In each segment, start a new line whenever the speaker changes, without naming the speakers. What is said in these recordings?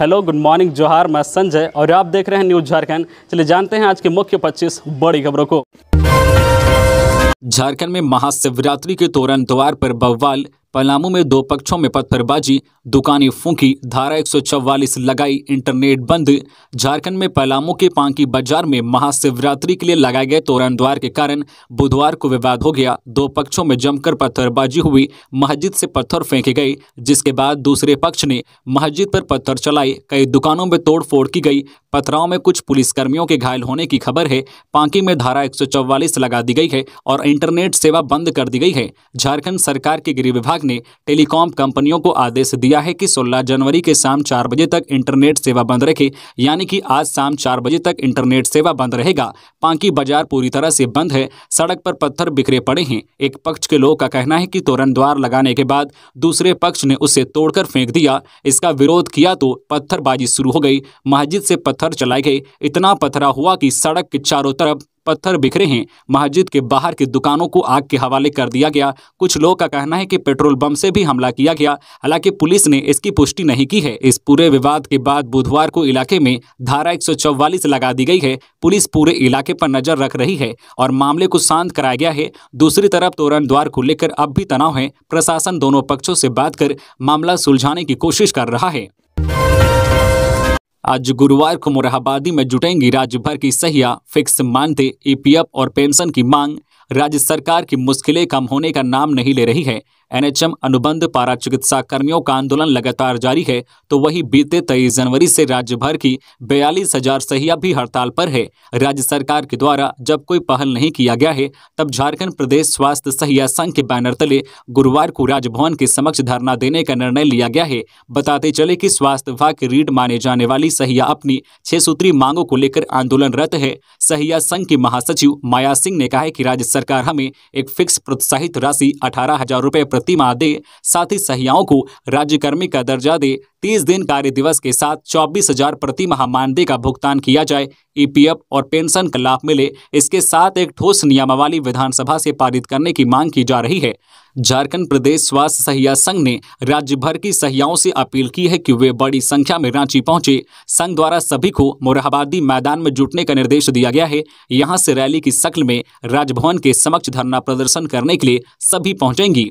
hello good morning जोहार मैं संजय और आप देख रहे हैं न्यूज झारखंड चलिए जानते हैं आज के मुख्य 25 बड़ी खबरों को झारखंड में महाशिवरात्रि के तोरण द्वार पर बव्वाल पलामू में दो पक्षों में पत्थरबाजी दुकानें फूंकी धारा 144 लगाई इंटरनेट बंद झारखंड में पलामू के पांकी बाजार में महाशिवरात्रि के लिए लगाए गए तोरण द्वार के कारण बुधवार को विवाद हो गया दो पक्षों में जमकर पत्थरबाजी हुई मस्जिद से पत्थर फेंके गए जिसके बाद दूसरे पक्ष ने मस्जिद पर पत्थर चलाए कई दुकानों में तोड़फोड़ की गई पथराव में कुछ पुलिसकर्मियों के घायल होने की खबर है पांकी में धारा एक लगा दी गई है और इंटरनेट सेवा बंद कर दी गई है झारखंड सरकार के गृह विभाग विभाग ने टेलीकॉम कंपनियों को आदेश दिया है कि 16 जनवरी के शाम चार बजे तक इंटरनेट सेवा बंद रखे यानी कि आज शाम चार बजे तक इंटरनेट सेवा बंद रहेगा पांकी बाजार पूरी तरह से बंद है सड़क पर पत्थर बिखरे पड़े हैं एक पक्ष के लोगों का कहना है कि तोरण द्वार लगाने के बाद दूसरे पक्ष ने उसे तोड़कर फेंक दिया इसका विरोध किया तो पत्थरबाजी शुरू हो गई मस्जिद से पत्थर चलाए गए इतना पथरा हुआ कि सड़क के चारों तरफ पत्थर बिखरे हैं मस्जिद के बाहर की दुकानों को आग के हवाले कर दिया गया कुछ लोगों का कहना है कि पेट्रोल बम से भी हमला किया गया हालांकि पुलिस ने इसकी पुष्टि नहीं की है इस पूरे विवाद के बाद बुधवार को इलाके में धारा एक लगा दी गई है पुलिस पूरे इलाके पर नजर रख रही है और मामले को शांत कराया गया है दूसरी तरफ तोरण द्वार को लेकर अब भी तनाव है प्रशासन दोनों पक्षों से बात कर मामला सुलझाने की कोशिश कर रहा है आज गुरुवार को मोरहाबादी में जुटेंगी राज्य भर की सहिया फिक्स मानते ईपीएफ और पेंशन की मांग राज्य सरकार की मुश्किलें कम होने का नाम नहीं ले रही है एनएचएम अनुबंध पारा चिकित्सा कर्मियों का आंदोलन लगातार जारी है तो वहीं बीते तेईस जनवरी से राज्य भर की बयालीस हजार सहिया भी हड़ताल पर है राज्य सरकार के द्वारा जब कोई पहल नहीं किया गया है तब झारखंड प्रदेश स्वास्थ्य सहिया संघ के बैनर तले गुरुवार को राजभवन के समक्ष धरना देने का निर्णय लिया गया है बताते चले की स्वास्थ्य विभाग की रीड माने जाने वाली सहिया अपनी छह सूत्री मांगों को लेकर आंदोलनरत है सहिया संघ की महासचिव माया सिंह ने कहा है की राज्य सरकार हमें एक फिक्स प्रोत्साहित राशि अठारह हजार प्रतिमा दे साथ ही सहियाओं को राज्यकर्मी का दर्जा दे तीस दिन कार्य दिवस के साथ चौबीस हजार प्रति माह मानदेय का भुगतान किया जाए ईपीएफ और पेंशन का लाभ मिले इसके साथ एक ठोस नियमावली विधानसभा से पारित करने की मांग की जा रही है झारखंड प्रदेश स्वास्थ्य सहिया संघ ने राज्य भर की सहियाओं से अपील की है कि वे बड़ी संख्या में रांची पहुंचे संघ द्वारा सभी को मोरहाबादी मैदान में जुटने का निर्देश दिया गया है यहाँ से रैली की शक्ल में राजभवन के समक्ष धरना प्रदर्शन करने के लिए सभी पहुँचेंगी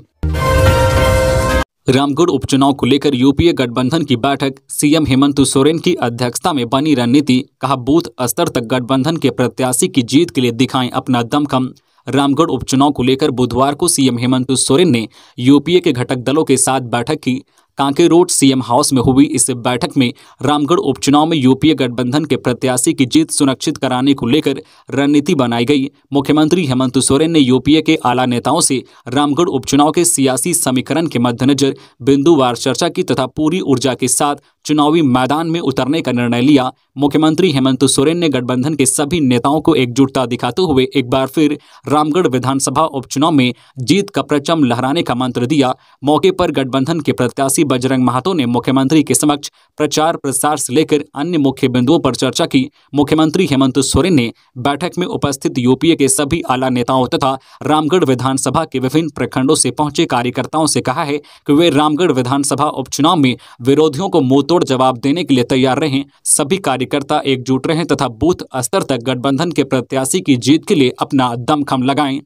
रामगढ़ उपचुनाव को लेकर यूपीए गठबंधन की बैठक सीएम हेमंत सोरेन की अध्यक्षता में बनी रणनीति कहा बूथ स्तर तक गठबंधन के प्रत्याशी की जीत के लिए दिखाएं अपना दमखम रामगढ़ उपचुनाव को लेकर बुधवार को सीएम हेमंत सोरेन ने यूपीए के घटक दलों के साथ बैठक की कांके रोड सीएम हाउस में हुई इस बैठक में रामगढ़ उपचुनाव में यूपीए गठबंधन के प्रत्याशी की जीत सुनिश्चित कराने को लेकर रणनीति बनाई गई मुख्यमंत्री हेमंत सोरेन ने यूपीए के आला नेताओं से रामगढ़ उपचुनाव के सियासी समीकरण के मद्देनजर बिंदुवार चर्चा की तथा पूरी ऊर्जा के साथ चुनावी मैदान में उतरने का निर्णय लिया मुख्यमंत्री हेमंत सोरेन ने गठबंधन के सभी नेताओं को एकजुटता दिखाते हुए एक बार फिर रामगढ़ विधानसभा उपचुनाव में जीत का प्रचम लहराने का मंत्र दिया मौके पर गठबंधन के प्रत्याशी बजरंग महातो ने मुख्यमंत्री के समक्ष प्रचार प्रसार से लेकर अन्य मुख्य बिंदुओं पर चर्चा की मुख्यमंत्री हेमंत सोरेन ने बैठक में उपस्थित यूपीए के सभी आला नेताओं तथा रामगढ़ विधानसभा के विभिन्न प्रखंडों से पहुंचे कार्यकर्ताओं से कहा है कि वे रामगढ़ विधानसभा उपचुनाव में विरोधियों को मुंह पुरजोर जवाब देने के लिए तैयार रहें सभी कार्यकर्ता एकजुट रहें तथा बूथ स्तर तक गठबंधन के प्रत्याशी की जीत के लिए अपना दमखम लगाएं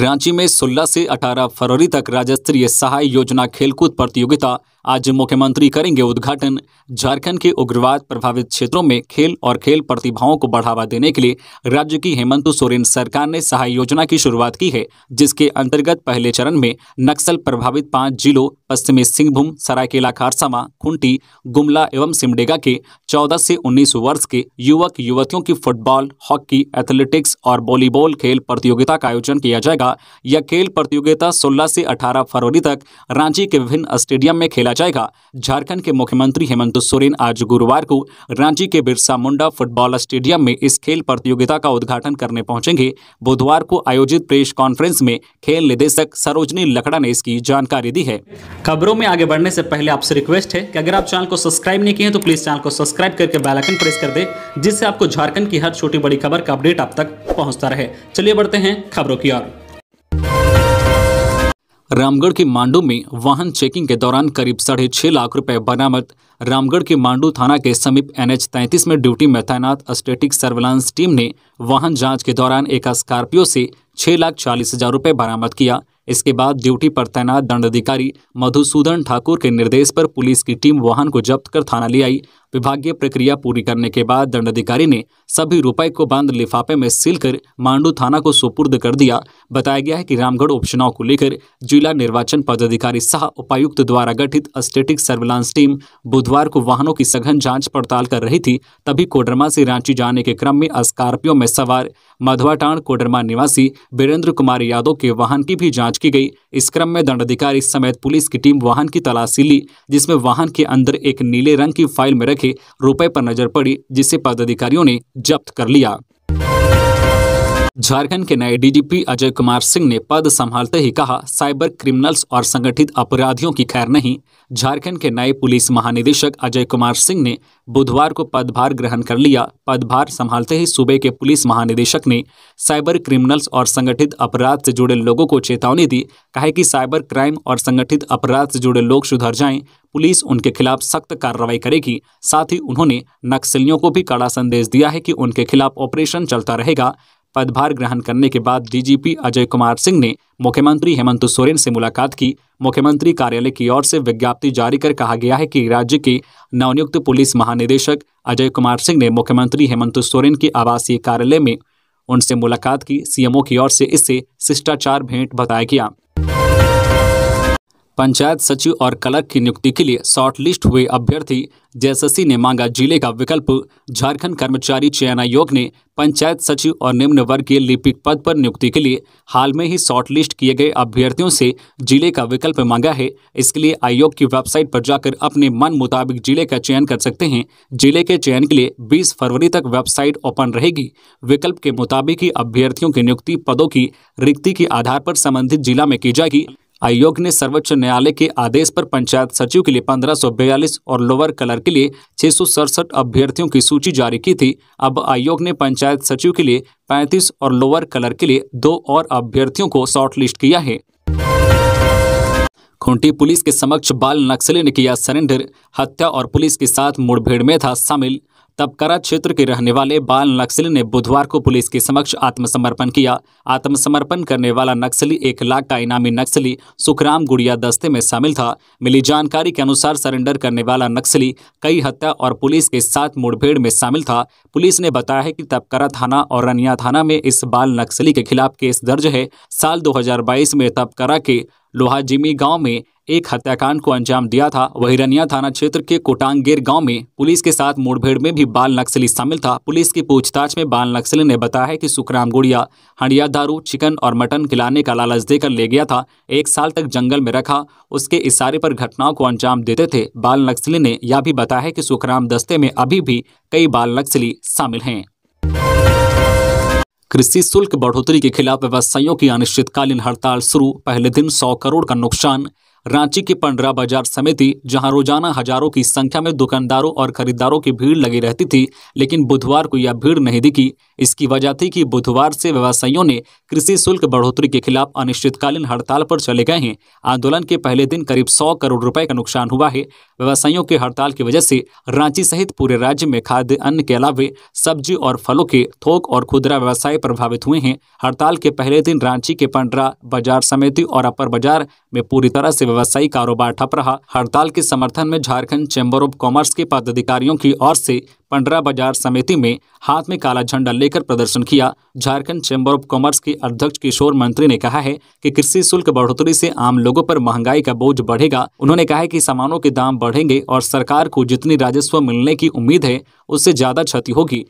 रांची में 16 से 18 फरवरी तक राज्य स्तरीय सहाय योजना खेलकूद प्रतियोगिता आज मुख्यमंत्री करेंगे उद्घाटन झारखंड के उग्रवाद प्रभावित क्षेत्रों में खेल और खेल प्रतिभाओं को बढ़ावा देने के लिए राज्य की हेमंत सोरेन सरकार ने सहाय योजना की शुरुआत की है जिसके अंतर्गत पहले चरण में नक्सल प्रभावित पांच जिलों पश्चिमी सिंहभूम सरायकेला खारसावा खुंटी गुमला एवं सिमडेगा के चौदह से उन्नीस वर्ष के युवक युवतियों की फुटबॉल हॉकी एथलेटिक्स और वॉलीबॉल खेल प्रतियोगिता का आयोजन किया जाएगा यह खेल प्रतियोगिता सोलह से अठारह फरवरी तक रांची के विभिन्न स्टेडियम में खेला खेला जाएगा झारखंड के मुख्यमंत्री हेमंत सोरेन आज गुरुवार को रांची के बिरसा मुंडा फुटबॉल स्टेडियम में इस खेल प्रतियोगिता का उद्घाटन करने पहुंचेंगे बुधवार को आयोजित प्रेस कॉन्फ्रेंस में खेल निदेशक सरोजनी लकड़ा ने इसकी जानकारी दी है खबरों में आगे बढ़ने से पहले आपसे रिक्वेस्ट है की अगर आप चैनल को सब्सक्राइब नहीं किए तो प्लीज चैनल को सब्सक्राइब करके बैलाइकन प्रेस कर दे जिससे आपको झारखंड की हर छोटी बड़ी खबर का अपडेट आप तक पहुँचता रहे चलिए बढ़ते हैं खबरों की ओर रामगढ़ के मांडू में वाहन चेकिंग के दौरान करीब साढ़े छह लाख रुपए बरामद रामगढ़ के मांडू थाना के समीप एनएच 33 में ड्यूटी में तैनात स्टेटिक सर्विलांस टीम ने वाहन जांच के दौरान एक स्कॉर्पियो से छह लाख चालीस हजार रुपए बरामद किया इसके बाद ड्यूटी पर तैनात दंडाधिकारी मधुसूदन ठाकुर के निर्देश पर पुलिस की टीम वाहन को जब्त कर थाना ले आई विभागीय प्रक्रिया पूरी करने के बाद दंडाधिकारी ने सभी रुपए को बंद लिफाफे में सील कर मांडू थाना को सुपुर्द कर दिया बताया गया है कि रामगढ़ उपचुनाव को लेकर जिला निर्वाचन पदाधिकारी सह उपायुक्त द्वारा गठित स्टेटिक सर्विलांस टीम बुधवार को वाहनों की सघन जांच पड़ताल कर रही थी तभी कोडरमा से रांची जाने के क्रम में स्कॉर्पियो में सवार मधुआटाण कोडरमा निवासी वीरेंद्र कुमार यादव के वाहन की भी जाँच की गई इस क्रम में दंडाधिकारी समेत पुलिस की टीम वाहन की तलाशी ली जिसमें वाहन के अंदर एक नीले रंग की फाइल में रखे रुपए पर नजर पड़ी जिसे पदाधिकारियों ने जब्त कर लिया झारखंड के नए डीजीपी अजय कुमार सिंह ने पद संभालते ही कहा साइबर क्रिमिनल्स और संगठित अपराधियों की खैर नहीं झारखंड के नए पुलिस महानिदेशक अजय कुमार सिंह ने बुधवार को पदभार ग्रहण कर लिया पदभार संभालते ही सूबे के पुलिस महानिदेशक ने साइबर क्रिमिनल्स और संगठित अपराध से जुड़े लोगों को चेतावनी दी कहा कि साइबर क्राइम और संगठित अपराध से जुड़े लोग सुधर जाएं पुलिस उनके खिलाफ सख्त कार्रवाई करेगी साथ ही उन्होंने नक्सलियों को भी कड़ा संदेश दिया है कि उनके खिलाफ ऑपरेशन चलता रहेगा पदभार ग्रहण करने के बाद डीजीपी अजय कुमार सिंह ने मुख्यमंत्री हेमंत सोरेन से मुलाकात की मुख्यमंत्री कार्यालय की ओर से विज्ञप्ति जारी कर कहा गया है कि राज्य के नवनियुक्त पुलिस महानिदेशक अजय कुमार सिंह ने मुख्यमंत्री हेमंत सोरेन के आवासीय कार्यालय में उनसे मुलाकात की सीएमओ की ओर से इसे शिष्टाचार भेंट बताया गया पंचायत सचिव और क्लर्क की नियुक्ति के लिए शॉर्टलिस्ट हुए अभ्यर्थी जेएसएससी ने मांगा जिले का विकल्प झारखंड कर्मचारी चयन आयोग ने पंचायत सचिव और निम्न वर्गीय लिपिक पद पर नियुक्ति के लिए हाल में ही शॉर्टलिस्ट किए गए अभ्यर्थियों से जिले का विकल्प मांगा है इसके लिए आयोग की वेबसाइट पर जाकर अपने मन मुताबिक जिले का चयन कर सकते हैं जिले के चयन के लिए बीस फरवरी तक वेबसाइट ओपन रहेगी विकल्प के मुताबिक ही अभ्यर्थियों की नियुक्ति पदों की रिक्ति के आधार पर संबंधित जिला में की जाएगी आयोग ने सर्वोच्च न्यायालय के आदेश पर पंचायत सचिव के लिए 1542 और लोअर कलर के लिए छह अभ्यर्थियों की सूची जारी की थी अब आयोग ने पंचायत सचिव के लिए 35 और लोअर कलर के लिए दो और अभ्यर्थियों को शॉर्टलिस्ट किया है खूंटी पुलिस के समक्ष बाल नक्सली ने किया सरेंडर हत्या और पुलिस के साथ मुठभेड़ में था शामिल तपकरा क्षेत्र के रहने वाले बाल नक्सली ने बुधवार को पुलिस के समक्ष आत्मसमर्पण किया आत्मसमर्पण करने वाला नक्सली एक लाख का इनामी नक्सली सुखराम गुड़िया दस्ते में शामिल था मिली जानकारी के अनुसार सरेंडर करने वाला नक्सली कई हत्या और पुलिस के साथ मुठभेड़ में शामिल था पुलिस ने बताया है कि तपकरा थाना और रनिया थाना में इस बाल नक्सली के खिलाफ केस दर्ज है साल दो में तपकरा के लोहाजिमी गाँव में एक हत्याकांड को अंजाम दिया था वही रनिया थाना क्षेत्र के कोटांगेर गांव में पुलिस के साथ मुठभेड़ में भी बाल नक्सली शामिल था पुलिस की पूछताछ में बाल नक्सली ने बताया कि सुखराम गुड़िया हंडिया दारू चिकन और मटन खिलाने का लालच देकर ले गया था एक साल तक जंगल में रखा उसके इशारे पर घटनाओं को अंजाम देते थे बाल नक्सली ने यह भी बताया कि सुखराम दस्ते में अभी भी कई बाल नक्सली शामिल हैं कृषि शुल्क बढ़ोतरी के खिलाफ व्यवसायियों की अनिश्चितकालीन हड़ताल शुरू पहले दिन सौ करोड़ का नुकसान रांची की पंडरा बाजार समिति जहां रोजाना हजारों की संख्या में दुकानदारों और खरीदारों की भीड़ लगी रहती थी लेकिन बुधवार को यह भीड़ नहीं दिखी इसकी वजह थी कि बुधवार से व्यवसायियों ने कृषि शुल्क बढ़ोतरी के खिलाफ अनिश्चितकालीन हड़ताल पर चले गए हैं आंदोलन के पहले दिन करीब सौ करोड़ रुपए का नुकसान हुआ है व्यवसायियों के हड़ताल की वजह से रांची सहित पूरे राज्य में खाद्य अन्न के अलावे सब्जी और फलों के थोक और खुदरा व्यवसाय प्रभावित हुए हैं हड़ताल के पहले दिन रांची के पंडरा बाजार समिति और अपर बाजार में पूरी तरह से व्यवसायी कारोबार ठप रहा हड़ताल के समर्थन में झारखंड चैम्बर ऑफ कॉमर्स के पदाधिकारियों की ओर से पंडरा बाजार समिति में हाथ में काला झंडा लेकर प्रदर्शन किया झारखंड चैम्बर ऑफ कॉमर्स के अध्यक्ष किशोर मंत्री ने कहा है कि कृषि शुल्क बढ़ोतरी से आम लोगों पर महंगाई का बोझ बढ़ेगा उन्होंने कहा है कि सामानों के दाम बढ़ेंगे और सरकार को जितनी राजस्व मिलने की उम्मीद है उससे ज्यादा क्षति होगी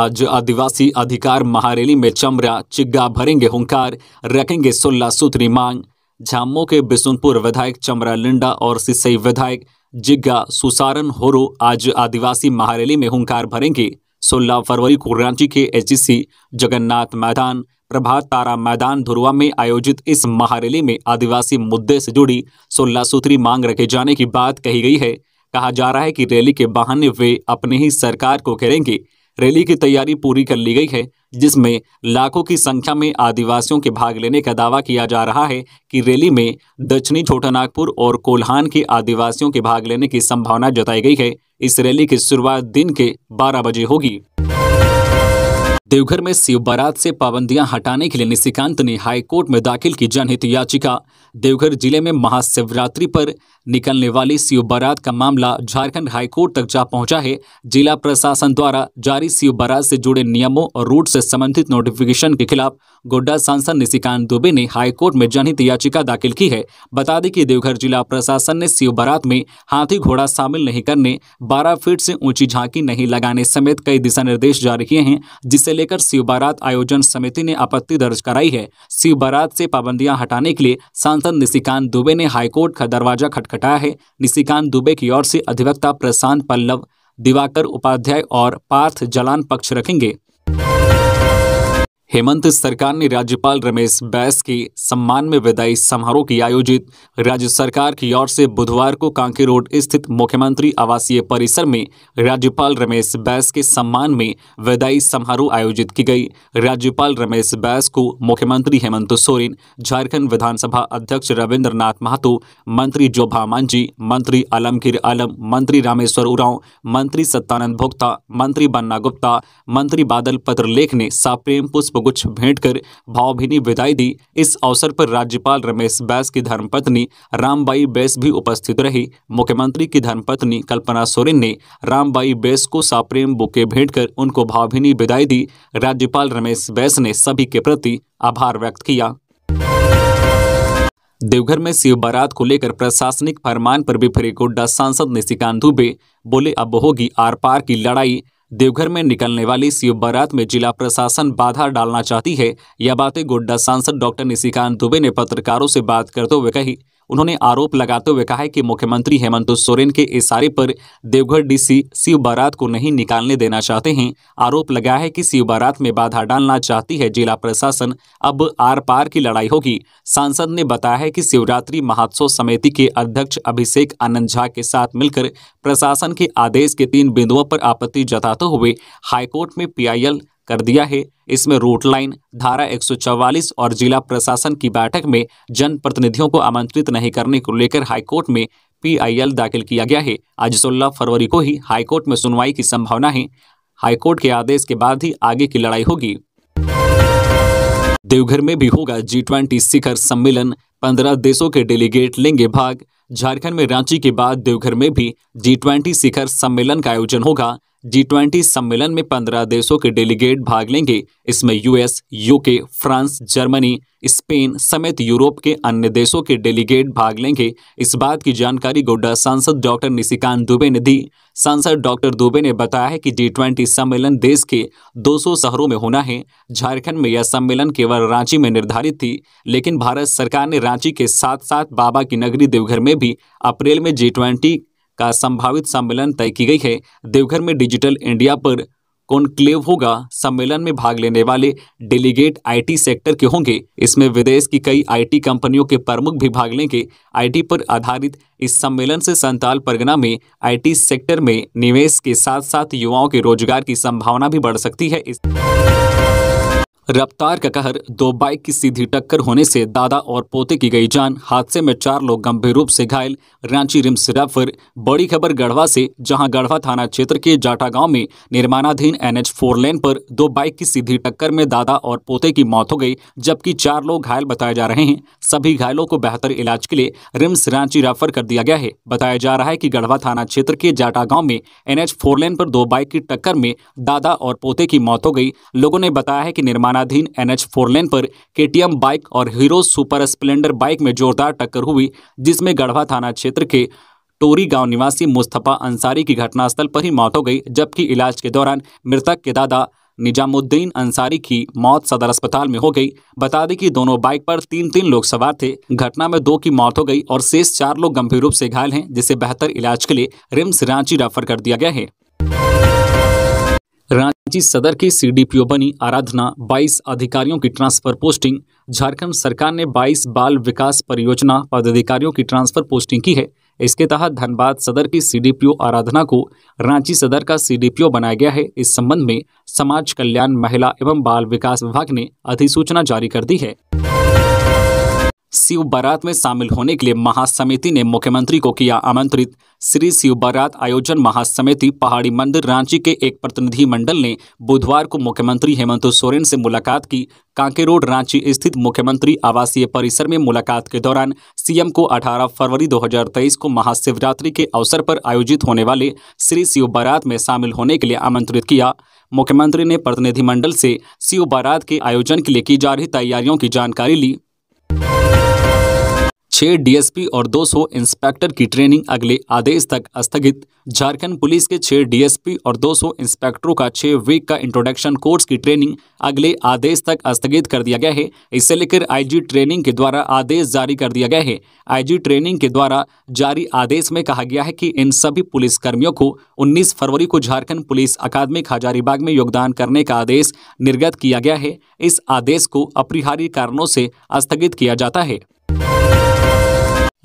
आज आदिवासी अधिकार महारैली में चमरा चिग्गा भरेंगे हंकार रखेंगे सोलह सूत्री मांग झामो के बिसुनपुर विधायक चमरा लिंडा और सिसई विधायक जिग्गा सुसारन होरो आज आदिवासी महारैली में हुंकार भरेंगे 16 फरवरी को रांची के एसजीसी जगन्नाथ मैदान प्रभात तारा मैदान धुरुआ में आयोजित इस महारैली में आदिवासी मुद्दे से जुड़ी 16 सूत्री मांग रखे जाने की बात कही गई है कहा जा रहा है कि रैली के बहाने वे अपने ही सरकार को घेरेंगे रैली की तैयारी पूरी कर ली गई है जिसमें लाखों की संख्या में आदिवासियों के भाग लेने का दावा किया जा रहा है कि रैली में दक्षिणी छोटा नागपुर और कोल्हान के आदिवासियों के भाग लेने की संभावना जताई गई है इस रैली की शुरुआत दिन के बारह बजे होगी देवघर में शिव बारात से पाबंदियां हटाने के लिए निशिकांत ने हाईकोर्ट में दाखिल की जनहित याचिका देवघर जिले में महाशिवरात्रि पर निकलने वाली शिव बारात का मामला झारखंड हाईकोर्ट तक जा पहुंचा है जिला प्रशासन द्वारा जारी शिव बारात से जुड़े नियमों और रूट से संबंधित नोटिफिकेशन के खिलाफ गोड्डा सांसद निशिकांत दुबे ने हाईकोर्ट में जनहित याचिका दाखिल की है बता दें कि देवघर जिला प्रशासन ने शिव बारात में हाथी घोड़ा शामिल नहीं करने बारह फीट से ऊंची झांकी नहीं लगाने समेत कई दिशा निर्देश जारी किए हैं जिससे लेकर शिव बारात आयोजन समिति ने आपत्ति दर्ज कराई है शिव बारात से पाबंदियां हटाने के लिए सांसद निशिकांत दुबे ने हाईकोर्ट का दरवाजा खटखटाया है निशिकांत दुबे की ओर से अधिवक्ता प्रशांत पल्लव दिवाकर उपाध्याय और पार्थ जलान पक्ष रखेंगे हेमंत सरकार ने राज्यपाल रमेश बैस के सम्मान में विदाई समारोह की आयोजित राज्य सरकार की ओर से बुधवार को कांके रोड स्थित मुख्यमंत्री आवासीय परिसर में राज्यपाल रमेश बैस के सम्मान में विदाई समारोह आयोजित की गई राज्यपाल रमेश बैस को मुख्यमंत्री हेमंत सोरेन झारखंड विधानसभा अध्यक्ष रविन्द्र नाथ महतो मंत्री जोभा मांझी मंत्री आलमगीर आलम मंत्री रामेश्वर उरांव मंत्री सत्यानंद भोक्ता मंत्री बन्ना गुप्ता मंत्री बादल पत्रलेख ने सप्रेम पुष्प गुच्छ भेंट कर भावभीनी विदाई दी इस अवसर पर राज्यपाल रमेश बैस की धर्मपत्नी रामबाई बैस भी उपस्थित रही मुख्यमंत्री की धर्मपत्नी कल्पना सोरेन ने रामबाई बैस को साप्रेम बुके भेंट कर उनको भावभीनी विदाई दी राज्यपाल रमेश बैस ने सभी के प्रति आभार व्यक्त किया देवघर में शिव बारात को लेकर प्रशासनिक फरमान पर भी फिरे गोड्डा सांसद निशिकांत दुबे बोले अब होगी आर पार की लड़ाई देवघर में निकलने वाली शिव बारात में जिला प्रशासन बाधा डालना चाहती है यह बातें गोड्डा सांसद डॉक्टर निशिकांत दुबे ने पत्रकारों से बात करते हुए कही उन्होंने आरोप लगाते हुए कहा है कि मुख्यमंत्री हेमंत सोरेन के इशारे पर देवघर डीसी शिव बारात को नहीं निकालने देना चाहते हैं आरोप लगा है कि शिव बारात में बाधा डालना चाहती है जिला प्रशासन अब आर पार की लड़ाई होगी सांसद ने बताया है कि शिवरात्रि महोत्सव समिति के अध्यक्ष अभिषेक आनंद झा के साथ मिलकर प्रशासन के आदेश के तीन बिंदुओं पर आपत्ति जताते हुए हाईकोर्ट में पी कर दिया है इसमें रोट लाइन धारा 144 और जिला प्रशासन की बैठक में जनप्रतिनिधियों को आमंत्रित नहीं करने को लेकर हाईकोर्ट में पीआईएल दाखिल किया गया है आज 16 फरवरी को ही हाईकोर्ट में सुनवाई की संभावना है हाईकोर्ट के आदेश के बाद ही आगे की लड़ाई होगी देवघर में भी होगा जी ट्वेंटी शिखर सम्मेलन पंद्रह देशों के डेलीगेट लेंगे भाग झारखंड में रांची के बाद देवघर में भी जी ट्वेंटी शिखर सम्मेलन का आयोजन होगा जी ट्वेंटी सम्मेलन में पंद्रह देशों के डेलीगेट भाग लेंगे इसमें US UK France Germany Spain समेत यूरोप के अन्य देशों के डेलीगेट भाग लेंगे इस बात की जानकारी गोड्डा सांसद डॉक्टर निशिकांत दुबे ने दी सांसद डॉक्टर दुबे ने बताया है कि जी ट्वेंटी सम्मेलन देश के 200 शहरों में होना है झारखंड में यह सम्मेलन केवल रांची में निर्धारित थी लेकिन भारत सरकार ने रांची के साथ साथ बाबा की नगरी देवघर में भी अप्रैल में जी ट्वेंटी का संभावित सम्मेलन तय की गई है देवघर में डिजिटल इंडिया पर कॉन्क्लेव होगा सम्मेलन में भाग लेने वाले डेलीगेट आईटी सेक्टर के होंगे इसमें विदेश की कई आईटी कंपनियों के प्रमुख भी भाग लेंगे आईटी पर आधारित इस सम्मेलन से संताल परगना में आईटी सेक्टर में निवेश के साथ साथ युवाओं के रोजगार की संभावना भी बढ़ सकती है इस... रफ्तार का कहर दो बाइक की सीधी टक्कर होने से दादा और पोते की गई जान हादसे में चार लोग गंभीर रूप से घायल रांची रिम्स रेफर बड़ी खबर गढ़वा से जहां गढ़वा थाना क्षेत्र के जाटा गांव में निर्माणाधीन एनएच फोर लेन पर दो बाइक की सीधी टक्कर में दादा और पोते की मौत हो गई जबकि चार लोग घायल बताए जा रहे हैं सभी घायलों को बेहतर इलाज के लिए रिम्स रांची रेफर कर दिया गया है बताया जा रहा है की गढ़वा थाना क्षेत्र के जाटा गाँव में एनएच फोर लेन पर दो बाइक की टक्कर में दादा और पोते की मौत हो गई लोगों ने बताया है की निर्माण निर्माणाधीन एनएच फोर लेन पर केटीएम बाइक और हीरो सुपर स्प्लेंडर बाइक में जोरदार टक्कर हुई जिसमें गढ़वा थाना क्षेत्र के टोरी गांव निवासी मुस्तफा अंसारी की घटनास्थल पर ही मौत हो गई जबकि इलाज के दौरान मृतक के दादा निजामुद्दीन अंसारी की मौत सदर अस्पताल में हो गई बता दें कि दोनों बाइक पर तीन तीन लोग सवार थे घटना में दो की मौत हो गई और शेष चार लोग गंभीर रूप से घायल हैं जिसे बेहतर इलाज के लिए रिम्स रांची रेफर कर दिया गया है रांची सदर की सीडीपीओ बनी आराधना 22 अधिकारियों की ट्रांसफर पोस्टिंग झारखंड सरकार ने 22 बाल विकास परियोजना पदाधिकारियों की ट्रांसफर पोस्टिंग की है इसके तहत धनबाद सदर की सीडीपीओ आराधना को रांची सदर का सीडीपीओ बनाया गया है इस संबंध में समाज कल्याण महिला एवं बाल विकास विभाग ने अधिसूचना जारी कर दी है शिव बारात में शामिल होने के लिए महासमिति ने मुख्यमंत्री को किया आमंत्रित श्री शिव बारात आयोजन महासमिति पहाड़ी मंदिर रांची के एक प्रतिनिधि मंडल ने बुधवार को मुख्यमंत्री हेमंत सोरेन से मुलाकात की कांके रोड रांची स्थित मुख्यमंत्री आवासीय परिसर में मुलाकात के दौरान सीएम को 18 फरवरी 2023 को महाशिवरात्रि के अवसर पर आयोजित होने वाले श्री शिव बारात में शामिल होने के लिए आमंत्रित किया मुख्यमंत्री ने प्रतिनिधिमंडल से शिव बारात के आयोजन के लिए की जा रही तैयारियों की जानकारी ली छह डीएसपी और 200 इंस्पेक्टर की ट्रेनिंग अगले आदेश तक स्थगित झारखंड पुलिस के छह डीएसपी और 200 इंस्पेक्टरों का छह वीक का इंट्रोडक्शन कोर्स की ट्रेनिंग अगले आदेश तक स्थगित कर दिया गया है इसे लेकर आईजी ट्रेनिंग के द्वारा आदेश जारी कर दिया गया है आईजी ट्रेनिंग के द्वारा जारी आदेश में कहा गया है कि इन सभी पुलिसकर्मियों को उन्नीस फरवरी को झारखंड पुलिस अकादमी हजारीबाग में योगदान करने का आदेश निर्गत किया गया है इस आदेश को अपरिहार्य कारणों से स्थगित किया जाता है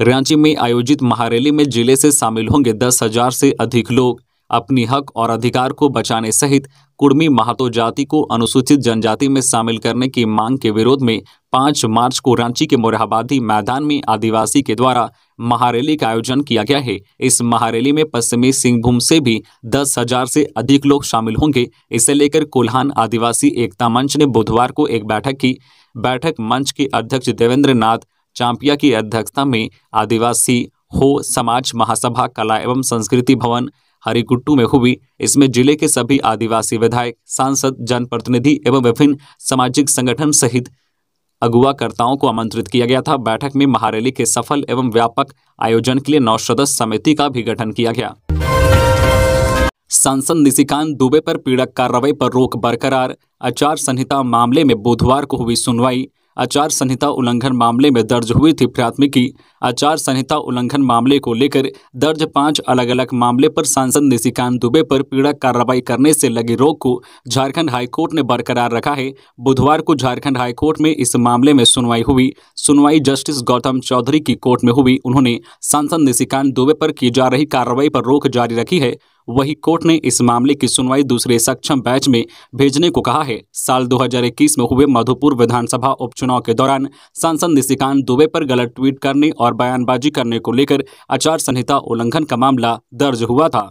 रांची में आयोजित महारैली में जिले से शामिल होंगे दस हजार से अधिक लोग अपनी हक और अधिकार को बचाने सहित कुर्मी महातो जाति को अनुसूचित जनजाति में शामिल करने की मांग के विरोध में पांच मार्च को रांची के मोरहाबादी मैदान में आदिवासी के द्वारा महारैली का आयोजन किया गया है इस महारैली में पश्चिमी सिंहभूम से भी दस हजार से अधिक लोग शामिल होंगे इसे लेकर कोल्हान आदिवासी एकता मंच ने बुधवार को एक बैठक की बैठक मंच के अध्यक्ष देवेंद्र नाथ चांपिया की अध्यक्षता में आदिवासी हो समाज महासभा कला एवं संस्कृति भवन हरिकुट्टू में हुई इसमें जिले के सभी आदिवासी विधायक सांसद जनप्रतिनिधि एवं विभिन्न सामाजिक संगठन सहित अगुवाकर्ताओं को आमंत्रित किया गया था बैठक में महारैली के सफल एवं व्यापक आयोजन के लिए नौ सदस्य समिति का भी गठन किया गया सांसद निशिकांत दुबे पर पीड़क कार्रवाई पर रोक बरकरार आचार संहिता मामले में बुधवार को हुई सुनवाई आचार संहिता उल्लंघन मामले में दर्ज हुई थी प्राथमिकी आचार संहिता उल्लंघन मामले को लेकर दर्ज पांच अलग अलग मामले पर सांसद निशिकांत दुबे पर पीड़क कार्रवाई करने से लगी रोक को झारखंड हाईकोर्ट ने बरकरार रखा है बुधवार को झारखंड हाईकोर्ट में इस मामले में सुनवाई हुई सुनवाई जस्टिस गौतम चौधरी की कोर्ट में हुई उन्होंने सांसद निशिकांत दुबे पर की जा रही कार्रवाई पर रोक जारी रखी है वही कोर्ट ने इस मामले की सुनवाई दूसरे सक्षम बैच में भेजने को कहा है साल 2021 में हुए मधुपुर विधानसभा उपचुनाव के दौरान सांसद निशिकांत दुबे पर गलत ट्वीट करने और बयानबाजी करने को लेकर आचार संहिता उल्लंघन का मामला दर्ज हुआ था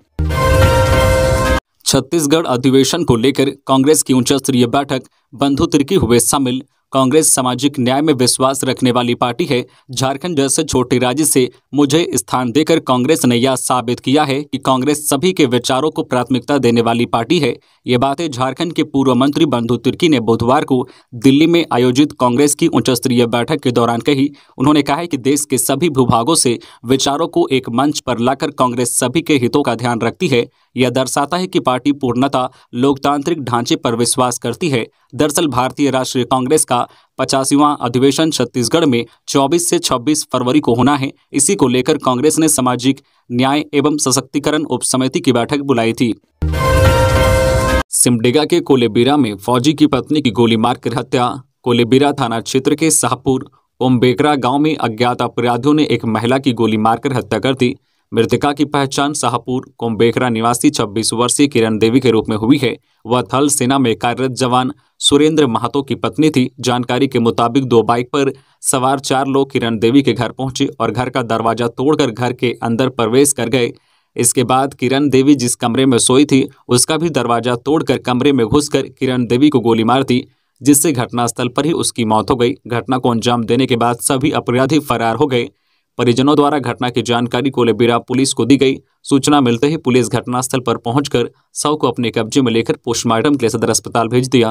छत्तीसगढ़ अधिवेशन को लेकर कांग्रेस की उच्च स्तरीय बैठक बंधु तिरकी हुए शामिल कांग्रेस सामाजिक न्याय में विश्वास रखने वाली पार्टी है झारखंड जैसे छोटे राज्य से मुझे स्थान देकर कांग्रेस ने यह साबित किया है कि कांग्रेस सभी के विचारों को प्राथमिकता देने वाली पार्टी है ये बातें झारखंड के पूर्व मंत्री बंधु तिर्की ने बुधवार को दिल्ली में आयोजित कांग्रेस की उच्च स्तरीय बैठक के दौरान कही उन्होंने कहा है कि देश के सभी भूभागों से विचारों को एक मंच पर लाकर कांग्रेस सभी के हितों का ध्यान रखती है यह दर्शाता है कि पार्टी पूर्णता लोकतांत्रिक ढांचे पर विश्वास करती है दरअसल भारतीय राष्ट्रीय कांग्रेस का पचासीवां अधिवेशन छत्तीसगढ़ में 24 से 26 फरवरी को होना है इसी को लेकर कांग्रेस ने सामाजिक न्याय एवं सशक्तिकरण उप समिति की बैठक बुलाई थी सिमडेगा के कोलेबीरा में फौजी की पत्नी की गोली मारकर हत्या कोलेबीरा थाना क्षेत्र के शाहपुर ओमबेकरा गांव में अज्ञात अपराधियों ने एक महिला की गोली मारकर हत्या कर दी मृतका की पहचान शाहपुर कोम्बेखरा निवासी 26 वर्षीय किरण देवी के रूप में हुई है वह थल सेना में कार्यरत जवान सुरेंद्र महतो की पत्नी थी जानकारी के मुताबिक दो बाइक पर सवार चार लोग किरण देवी के घर पहुंचे और घर का दरवाजा तोड़कर घर के अंदर प्रवेश कर गए इसके बाद किरण देवी जिस कमरे में सोई थी उसका भी दरवाजा तोड़कर कमरे में घुस किरण देवी को गोली मार दी जिससे घटनास्थल पर ही उसकी मौत हो गई घटना को अंजाम देने के बाद सभी अपराधी फरार हो गए परिजनों द्वारा घटना की जानकारी कोलेबिरा पुलिस को दी गई सूचना मिलते ही पुलिस घटनास्थल पर पहुंचकर शव को अपने कब्जे में लेकर पोस्टमार्टम के लिए सदर अस्पताल भेज दिया